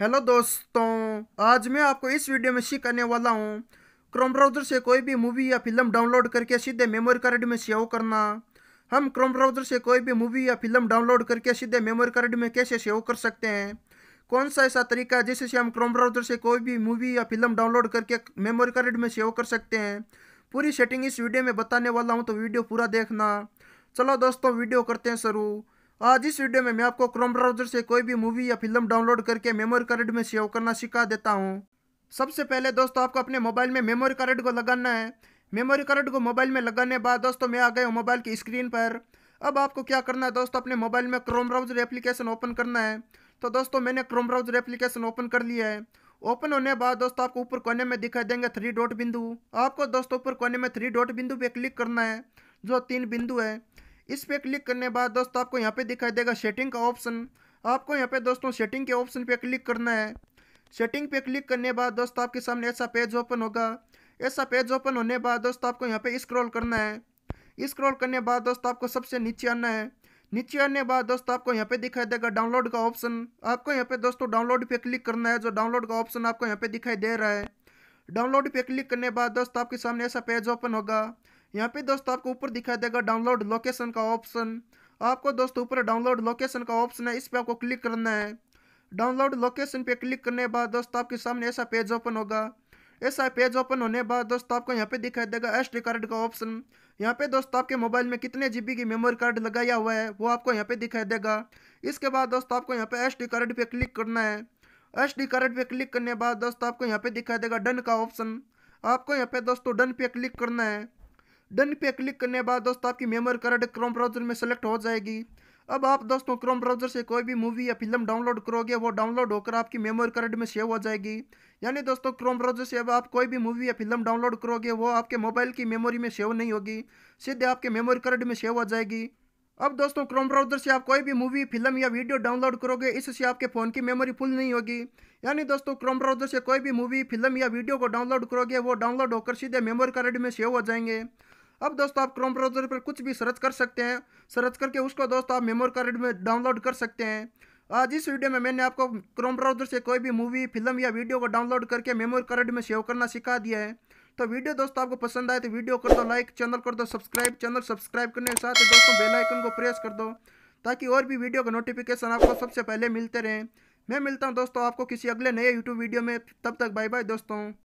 hello दोस्तों आज मैं आपको इस वीडियो में सिखाने वाला हूँ क्रोम ब्राउज़र से कोई भी मूवी या फिल्म डाउनलोड करके सीधे मेमोरी कार्ड में सेव करना हम क्रोम ब्राउज़र से कोई भी मूवी या फिल्म डाउनलोड करके सीधे मेमोरी कार्ड में कैसे सेव कर सकते हैं कौन सा ऐसा तरीका है जिससे हम क्रोम ब्राउज़र से कोई भी मूवी या फिल्म डाउनलोड करके मेमोरी कार्ड में सेव कर सकते हैं पूरी सेटिंग इस वीडियो में बताने वाला हूँ तो वीडियो पूरा देखना चलो दोस्तों वीडियो करते हैं शुरू आज इस वीडियो में मैं आपको क्रोम ब्राउजर से कोई भी मूवी या फिल्म डाउनलोड करके मेमोरी कार्ड में सेव करना सिखा देता हूँ सबसे पहले दोस्तों आपको अपने मोबाइल में मेमोरी कार्ड को लगाना है मेमोरी कार्ड को मोबाइल में लगाने बाद दोस्तों मैं आ गया हूँ मोबाइल की स्क्रीन पर अब आपको क्या करना है दोस्तों अपने मोबाइल में क्रोम ब्राउजर एप्लीकेशन ओपन करना है तो दोस्तों मैंने क्रोम ब्राउजर एप्लीकेशन ओपन कर लिया है ओपन होने बाद दोस्तों आपको ऊपर कोने में दिखाई देंगे थ्री डॉट बिंदु आपको दोस्तों ऊपर कोने में थ्री डॉट बिंदु पे क्लिक करना है जो तीन बिंदु है इस पर क्लिक करने बाद दोस्तों आपको यहाँ पे दिखाई देगा सेटिंग का ऑप्शन आपको यहाँ पे दोस्तों सेटिंग के ऑप्शन पे क्लिक करना है सेटिंग पे क्लिक करने बाद दोस्तों आपके सामने ऐसा पेज ओपन होगा ऐसा पेज ओपन होने बाद दोस्तों आपको यहाँ पे स्क्रॉल करना है स्क्रॉल करने बाद दोस्तों आपको सबसे नीचे आना है नीचे आने बाद दोस्तों आपको यहाँ पे दिखाई देगा डाउनलोड का ऑप्शन आपको यहाँ पे दोस्तों डाउनलोड पे क्लिक करना है जो डाउनलोड का ऑप्शन आपको यहाँ पे दिखाई दे रहा है डाउनलोड पे क्लिक करने बाद दोस्तों आपके सामने ऐसा पेज ओपन होगा यहाँ पे दोस्तों आपको ऊपर दिखाई देगा डाउनलोड लोकेशन का ऑप्शन आपको दोस्तों ऊपर डाउनलोड लोकेशन का ऑप्शन है इस पर आपको क्लिक करना है डाउनलोड लोकेशन पे क्लिक करने के बाद दोस्तों आपके सामने ऐसा पेज ओपन होगा ऐसा पेज ओपन होने के बाद दोस्तों आपको यहाँ पे दिखाई देगा एस कार्ड का ऑप्शन यहाँ पे दोस्तों आपके मोबाइल में कितने जी की मेमोरी कार्ड लगाया हुआ है वो आपको यहाँ पे दिखाई देगा इसके बाद दोस्तों आपको यहाँ पे एस कार्ड पे क्लिक करना है एस कार्ड पे क्लिक करने के बाद दोस्तों आपको यहाँ पे दिखाई देगा डन का ऑप्शन आपको यहाँ पे दोस्तों डन पे क्लिक करना है डन पे क्लिक करने बाद दोस्तों आपकी मेमोरी कार्ड क्रोम ब्राउजर में सेलेक्ट हो जाएगी अब आप दोस्तों क्रोम ब्राउजर से कोई भी मूवी या फिल्म डाउनलोड करोगे वो डाउनलोड होकर आपकी मेमोरी कार्ड में सेव हो जाएगी यानी दोस्तों क्रोम ब्राउजर से अब आप कोई भी मूवी या फिल्म डाउनलोड करोगे वो आपके मोबाइल की मेमोरी में सेव नहीं होगी सीधे आपके मेमोरी कार्ड में सेव हो जाएगी अब दोस्तों क्रोम ब्राउजर से आप कोई भी मूवी फिल्म या वीडियो डाउनलोड करोगे इससे आपके फ़ोन की मेमोरी फुल नहीं होगी यानी दोस्तों क्रोम ब्राउजर से कोई भी मूवी फिल्म या वीडियो को डाउनलोड करोगे वो डाउनलोड होकर सीधे मेमोरी कार्ड में सेव हो जाएंगे अब दोस्तों आप क्रोम ब्राउजर पर कुछ भी सर्च कर सकते हैं सर्च करके उसको दोस्तों आप मेमोरी कार्ड में डाउनलोड कर सकते हैं आज इस वीडियो में मैंने आपको क्रोम ब्राउजर से कोई भी मूवी फिल्म या वीडियो को डाउनलोड करके मेमोरी कार्ड में सेव करना सिखा दिया है तो वीडियो दोस्तों आपको पसंद आए तो वीडियो कर दो लाइक चैनल कर दो सब्सक्राइब चैनल सब्सक्राइब करने के साथ ही दोस्तों बेल आइकन को प्रेस कर दो ताकि और भी वीडियो का नोटिफिकेशन आपको सबसे पहले मिलते रहें मैं मिलता हूँ दोस्तों आपको किसी अगले नए यूट्यूब वीडियो में तब तक बाय बाय दोस्तों